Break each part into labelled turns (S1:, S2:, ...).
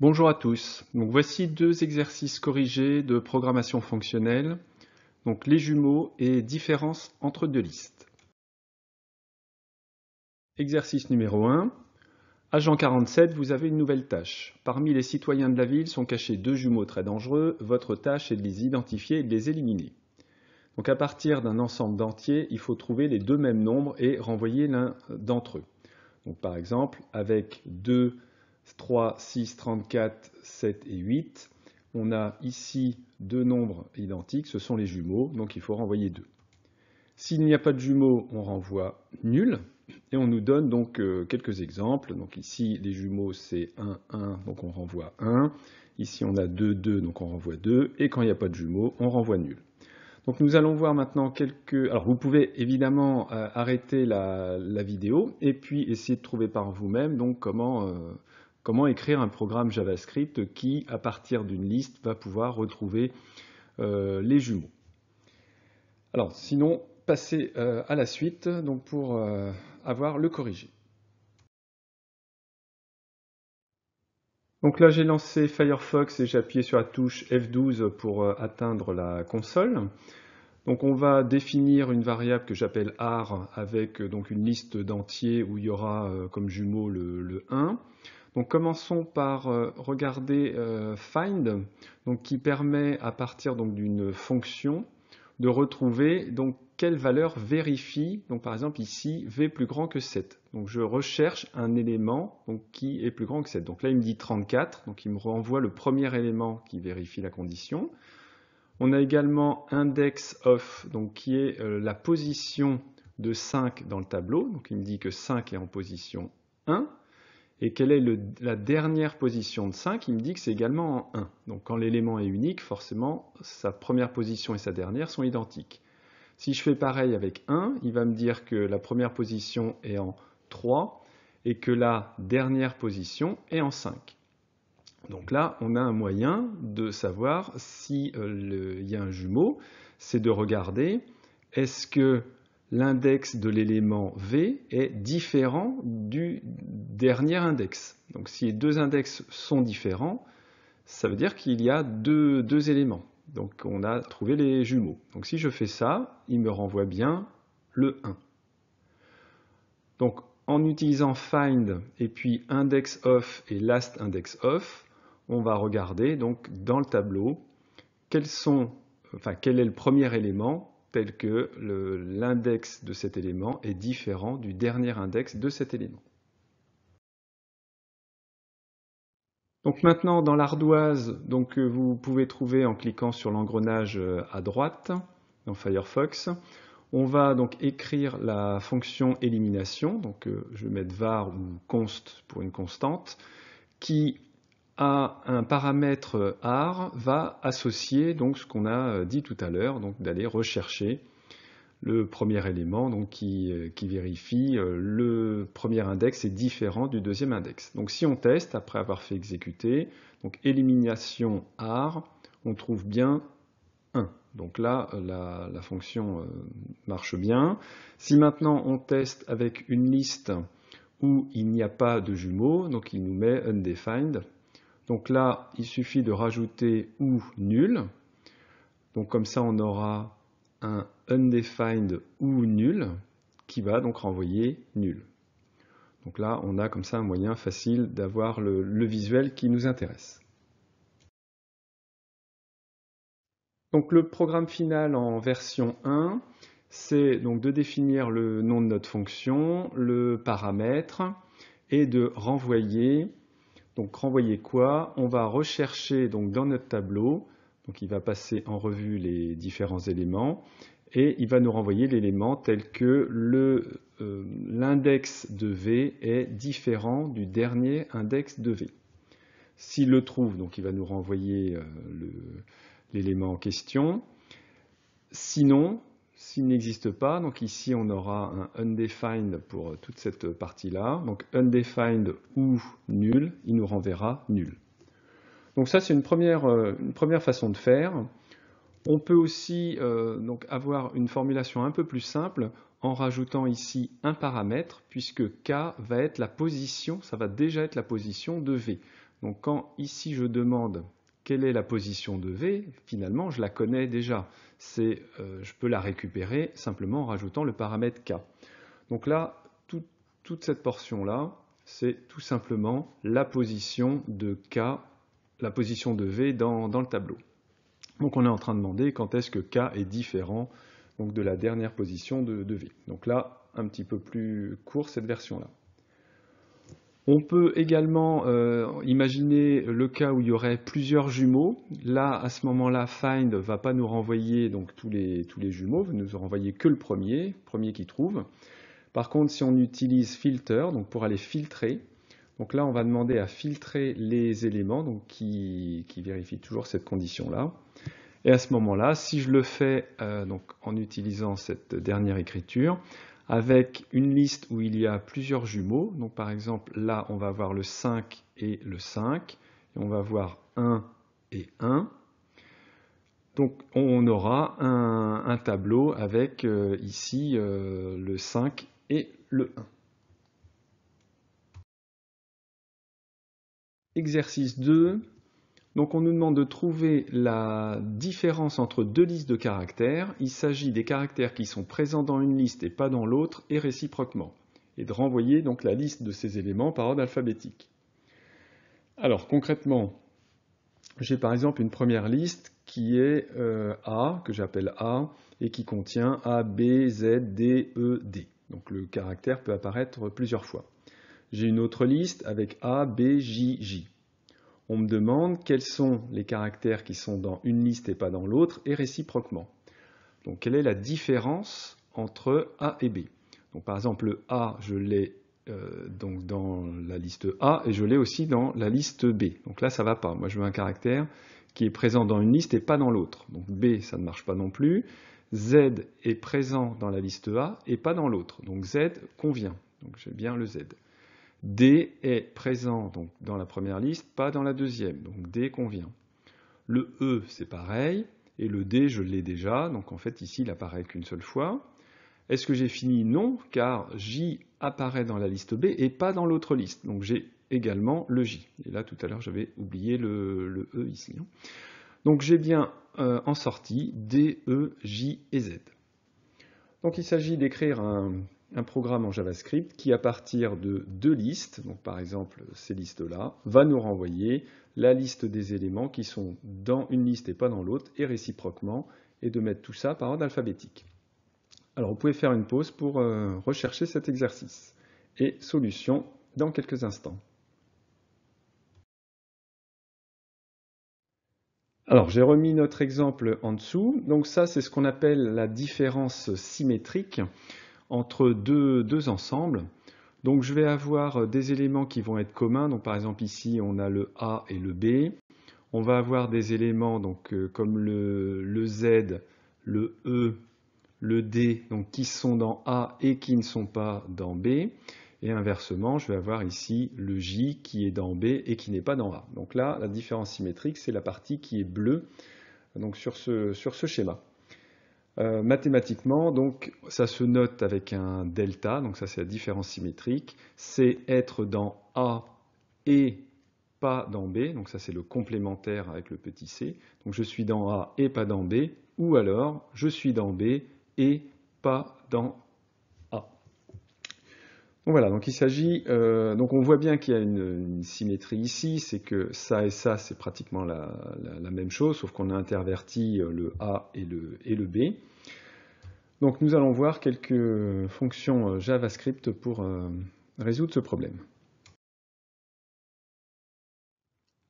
S1: Bonjour à tous. voici deux exercices corrigés de programmation fonctionnelle, donc les jumeaux et différence entre deux listes. Exercice numéro 1. Agent 47, vous avez une nouvelle tâche. Parmi les citoyens de la ville sont cachés deux jumeaux très dangereux. Votre tâche est de les identifier et de les éliminer. Donc à partir d'un ensemble d'entiers, il faut trouver les deux mêmes nombres et renvoyer l'un d'entre eux. par exemple, avec deux 3, 6, 34, 7 et 8. On a ici deux nombres identiques, ce sont les jumeaux, donc il faut renvoyer 2. S'il n'y a pas de jumeaux, on renvoie nul, et on nous donne donc euh, quelques exemples. Donc ici, les jumeaux, c'est 1, 1, donc on renvoie 1. Ici, on a 2, 2, donc on renvoie 2. Et quand il n'y a pas de jumeaux, on renvoie nul. Donc nous allons voir maintenant quelques... Alors vous pouvez évidemment euh, arrêter la, vidéo et puis essayer de trouver par vous-même comment, euh, Comment écrire un programme JavaScript qui, à partir d'une liste, va pouvoir retrouver euh, les jumeaux. Alors, sinon, passer euh, à la suite donc pour euh, avoir le corrigé. Donc là, j'ai lancé Firefox et j'ai appuyé sur la touche F12 pour atteindre la console. Donc on va définir une variable que j'appelle R avec donc une liste d'entiers où il y aura comme jumeau le 1. Donc commençons par euh, regarder euh, find, qui permet à partir d'une fonction de retrouver donc quelle valeur vérifie, donc par exemple ici v plus grand que 7. Donc je recherche un élément qui est plus grand que 7. Donc là il me dit 34, donc il me renvoie le premier élément qui vérifie la condition. On a également index of, donc qui est euh, la position de 5 dans le tableau. Donc il me dit que 5 est en position 1. Et quelle est la dernière position de 5 Il me dit que c'est également en 1. Donc quand l'élément est unique, forcément, sa première position et sa dernière sont identiques. Si je fais pareil avec 1, il va me dire que la première position est en 3 et que la dernière position est en 5. Donc là, on a un moyen de savoir s'il si, euh, y a un jumeau, c'est de regarder est-ce que l'index de l'élément V est différent du dernier index. Donc si les deux index sont différents, ça veut dire qu'il y a deux, éléments. Donc on a trouvé les jumeaux. Donc si je fais ça, il me renvoie bien le 1. Donc en utilisant find et puis index of et last index of, on va regarder donc dans le tableau quel est le premier élément tel que l'index de cet élément est différent du dernier index de cet élément. Donc maintenant, dans l'ardoise que euh, vous pouvez trouver en cliquant sur l'engrenage euh, à droite dans Firefox, on va donc écrire la fonction élimination, donc euh, je vais mettre var ou const pour une constante, qui à un paramètre r va associer donc ce qu'on a euh, dit tout à l'heure, donc d'aller rechercher le premier élément donc qui, euh, vérifie euh, le premier index est différent du deuxième index. Donc si on teste après avoir fait exécuter, donc élimination R, on trouve bien 1. Donc là, la, la fonction marche bien. Si maintenant on teste avec une liste où il n'y a pas de jumeaux, donc il nous met undefined, donc là, il suffit de rajouter ou nul. Donc comme ça, on aura un undefined ou nul qui va donc renvoyer nul. Donc là, on a comme ça un moyen facile d'avoir le, visuel qui nous intéresse. Donc le programme final en version 1, c'est donc de définir le nom de notre fonction, le paramètre, et de renvoyer donc renvoyer quoi On va rechercher donc dans notre tableau, donc il va passer en revue les différents éléments et il va nous renvoyer l'élément tel que euh, l'index de V est différent du dernier index de V. S'il le trouve, donc il va nous renvoyer euh, l'élément en question. Sinon, s'il n'existe pas, donc ici on aura un undefined pour euh, toute cette partie-là. Donc undefined ou nul, il nous renverra nul. Donc ça c'est une première, euh, façon de faire. On peut aussi euh, avoir une formulation un peu plus simple en rajoutant ici un paramètre, puisque K va être la position, ça va déjà être la position de V. Donc quand ici je demande quelle est la position de V Finalement, je la connais déjà. Euh, je peux la récupérer simplement en rajoutant le paramètre K. Donc là, toute cette portion-là, c'est tout simplement la position de K, la position de V dans, le tableau. Donc on est en train de demander quand est-ce que K est différent de la dernière position de V. Donc là, un petit peu plus court cette version-là. On peut également euh, imaginer le cas où il y aurait plusieurs jumeaux. Là, à ce moment-là, find ne va pas nous renvoyer donc, tous, les, tous les jumeaux, va nous renvoyer que le premier, le premier qui trouve. Par contre, si on utilise filter, donc pour aller filtrer, donc là, on va demander à filtrer les éléments qui, vérifient toujours cette condition-là. Et à ce moment-là, si je le fais euh, en utilisant cette dernière écriture, avec une liste où il y a plusieurs jumeaux. Donc par exemple, là, on va voir le 5 et le 5, et on va voir 1 et 1. Donc on aura un, tableau avec euh, ici euh, le 5 et le 1. Exercice 2, donc on nous demande de trouver la différence entre deux listes de caractères. Il s'agit des caractères qui sont présents dans une liste et pas dans l'autre, et réciproquement. Et de renvoyer donc la liste de ces éléments par ordre alphabétique. Alors concrètement, j'ai par exemple une première liste qui est euh, A, que j'appelle A, et qui contient A, B, Z, D, E, D. Donc le caractère peut apparaître plusieurs fois. J'ai une autre liste avec A, B, J, J on me demande quels sont les caractères qui sont dans une liste et pas dans l'autre, et réciproquement. Donc quelle est la différence entre A et B Donc par exemple le A, je l'ai euh, donc dans la liste A et je l'ai aussi dans la liste B. Donc là ça va pas. Moi je veux un caractère qui est présent dans une liste et pas dans l'autre. Donc B ça ne marche pas non plus. Z est présent dans la liste A et pas dans l'autre. Donc Z convient. Donc j'ai bien le Z. D est présent donc, dans la première liste, pas dans la deuxième, donc D convient. Le E, c'est pareil, et le D, je l'ai déjà, donc en fait ici, il apparaît qu'une seule fois. Est-ce que j'ai fini Non, car J apparaît dans la liste B et pas dans l'autre liste, donc j'ai également le J. Et là, tout à l'heure, j'avais oublié le, E ici. Hein. Donc j'ai bien euh, en sortie D, E, J et Z. Donc il s'agit d'écrire un un programme en JavaScript qui, à partir de deux listes, donc par exemple ces listes-là, va nous renvoyer la liste des éléments qui sont dans une liste et pas dans l'autre, et réciproquement, et de mettre tout ça par ordre alphabétique. Alors vous pouvez faire une pause pour euh, rechercher cet exercice. Et solution dans quelques instants. Alors j'ai remis notre exemple en dessous. Donc ça c'est ce qu'on appelle la différence symétrique entre deux, ensembles. Donc je vais avoir euh, des éléments qui vont être communs. Donc par exemple ici on a le A et le B. On va avoir des éléments donc, euh, comme le, Z, le E, le D, qui sont dans A et qui ne sont pas dans B. Et inversement, je vais avoir ici le J qui est dans B et qui n'est pas dans A. Donc là, la différence symétrique, c'est la partie qui est bleue donc, sur ce schéma. Euh, mathématiquement, donc, ça se note avec un delta, donc ça c'est la différence symétrique. C'est être dans A et pas dans B, donc ça c'est le complémentaire avec le petit c. Donc je suis dans A et pas dans B, ou alors je suis dans B et pas dans voilà, donc il s'agit, euh, donc on voit bien qu'il y a une, symétrie ici, c'est que ça et ça c'est pratiquement la, même chose, sauf qu'on a interverti euh, le A et le, B. Donc nous allons voir quelques fonctions euh, JavaScript pour résoudre ce problème.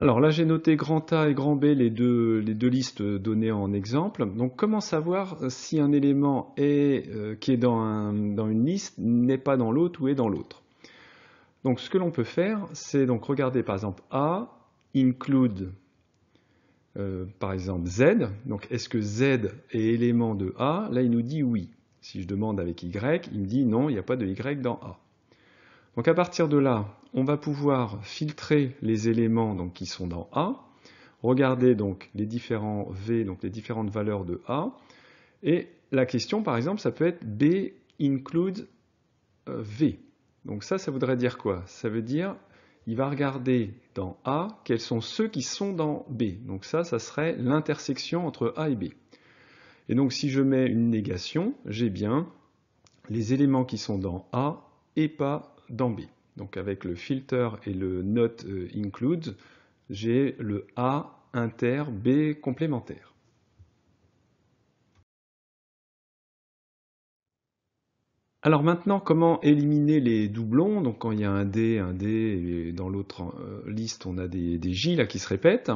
S1: Alors là, j'ai noté grand A et grand B, les deux, listes données en exemple. Donc comment savoir si un élément euh, qui est dans, une liste n'est pas dans l'autre ou est dans l'autre Donc ce que l'on peut faire, c'est donc regarder par exemple A include euh, par exemple Z. Donc est-ce que Z est élément de A Là, il nous dit oui. Si je demande avec Y, il me dit non, il n'y a pas de Y dans A. Donc à partir de là, on va pouvoir filtrer les éléments qui sont dans A, regarder donc les différents V, donc les différentes valeurs de A, et la question par exemple ça peut être B include euh, V. Donc ça, ça voudrait dire quoi Ça veut dire il va regarder dans A quels sont ceux qui sont dans B. Donc ça, ça serait l'intersection entre A et B. Et donc si je mets une négation, j'ai bien les éléments qui sont dans A et pas B. Donc avec le filter et le not euh, include, j'ai le A inter B complémentaire. Alors maintenant, comment éliminer les doublons Donc quand il y a un D, un D, et dans l'autre euh, liste, on a des, des J là qui se répètent.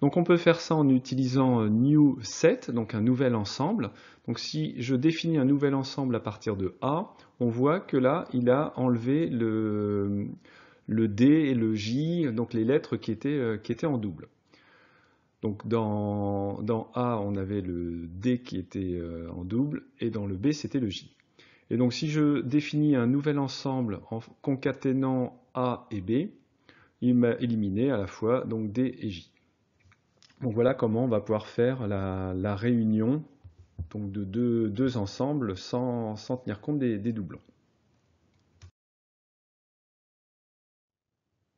S1: Donc on peut faire ça en utilisant euh, new set, donc un nouvel ensemble. Donc si je définis un nouvel ensemble à partir de A, on voit que là, il a enlevé le, D et le J, donc les lettres qui étaient, euh, qui étaient en double. Donc dans, A, on avait le D qui était euh, en double, et dans le B, c'était le J. Et donc si je définis un nouvel ensemble en concaténant A et B, il m'a éliminé à la fois donc D et J. Donc voilà comment on va pouvoir faire la, réunion donc de deux, ensembles sans, tenir compte des, doublons.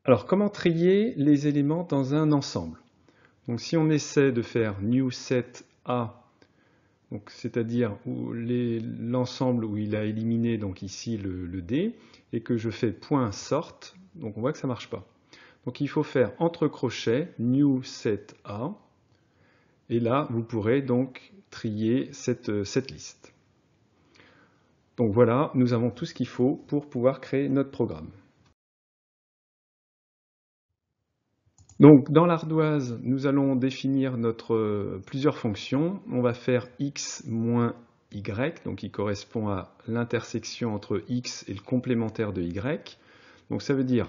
S1: Alors comment trier les éléments dans un ensemble Donc si on essaie de faire new set A, c'est-à-dire l'ensemble où il a éliminé donc ici le, D, et que je fais point sort, donc on voit que ça ne marche pas. Donc il faut faire entre crochets new set A et là vous pourrez donc trier euh, cette, liste. Donc voilà, nous avons tout ce qu'il faut pour pouvoir créer notre programme. Donc dans l'ardoise, nous allons définir notre, euh, plusieurs fonctions. On va faire x moins y, donc qui correspond à l'intersection entre x et le complémentaire de y. Donc ça veut dire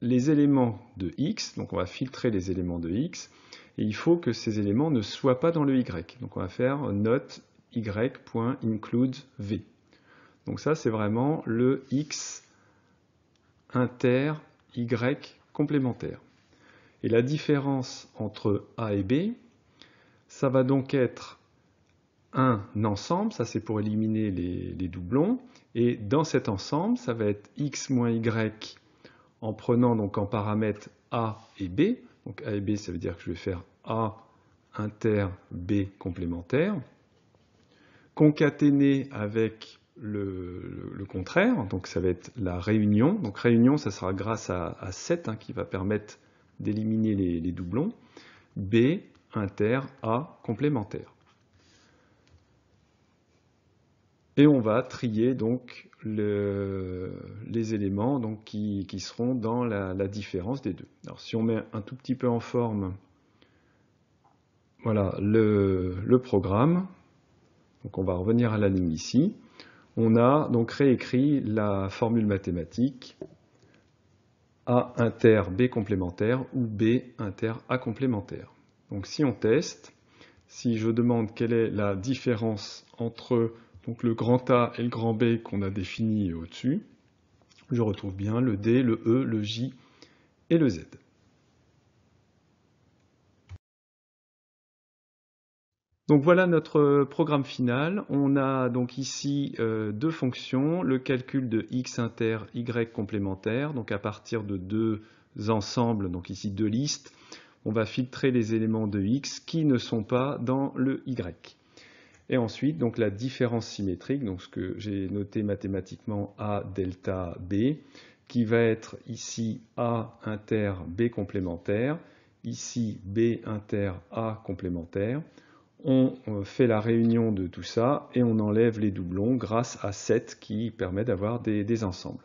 S1: les éléments de x, donc on va filtrer les éléments de x, et il faut que ces éléments ne soient pas dans le y. Donc on va faire note y.include v. Donc ça c'est vraiment le x inter y complémentaire. Et la différence entre a et b, ça va donc être un ensemble, ça c'est pour éliminer les, les doublons, et dans cet ensemble, ça va être x moins y en prenant donc en paramètres A et B. Donc A et B, ça veut dire que je vais faire A inter B complémentaire, concaténé avec le, contraire, donc ça va être la réunion. Donc réunion, ça sera grâce à, 7 hein, qui va permettre d'éliminer les, les doublons. B inter A complémentaire. Et on va trier donc les éléments donc, qui, seront dans la, différence des deux. Alors si on met un tout petit peu en forme voilà, le, programme, donc on va revenir à la ligne ici, on a donc réécrit la formule mathématique A inter B complémentaire ou B inter A complémentaire. Donc si on teste, si je demande quelle est la différence entre donc le grand A et le grand B qu'on a définis au-dessus, je retrouve bien le D, le E, le J et le Z. Donc voilà notre programme final. On a donc ici euh, deux fonctions, le calcul de x inter, y complémentaire, donc à partir de deux ensembles, donc ici deux listes, on va filtrer les éléments de x qui ne sont pas dans le y. Et ensuite, donc la différence symétrique, donc ce que j'ai noté mathématiquement A delta B, qui va être ici A inter B complémentaire, ici B inter A complémentaire. On euh, fait la réunion de tout ça et on enlève les doublons grâce à 7 qui permet d'avoir des, ensembles.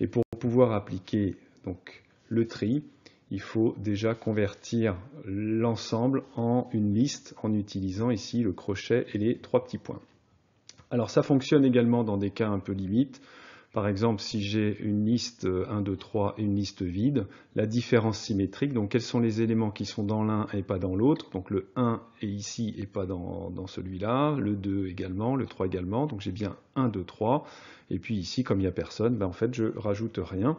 S1: Et pour pouvoir appliquer donc, le tri, il faut déjà convertir l'ensemble en une liste en utilisant ici le crochet et les trois petits points. Alors ça fonctionne également dans des cas un peu limites. Par exemple, si j'ai une liste 1, 2, 3 et une liste vide, la différence symétrique, donc quels sont les éléments qui sont dans l'un et pas dans l'autre, donc le 1 est ici et pas dans, celui-là, le 2 également, le 3 également, donc j'ai bien 1, 2, 3, et puis ici, comme il n'y a personne, ben, en fait je rajoute rien,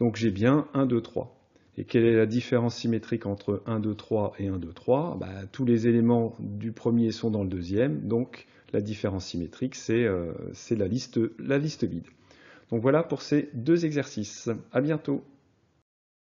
S1: donc j'ai bien 1, 2, 3. Et quelle est la différence symétrique entre 1, 2, 3 et 1, 2, 3 Tous les éléments du premier sont dans le deuxième, donc la différence symétrique, c'est euh, la, liste, la liste vide. Donc voilà pour ces deux exercices. À bientôt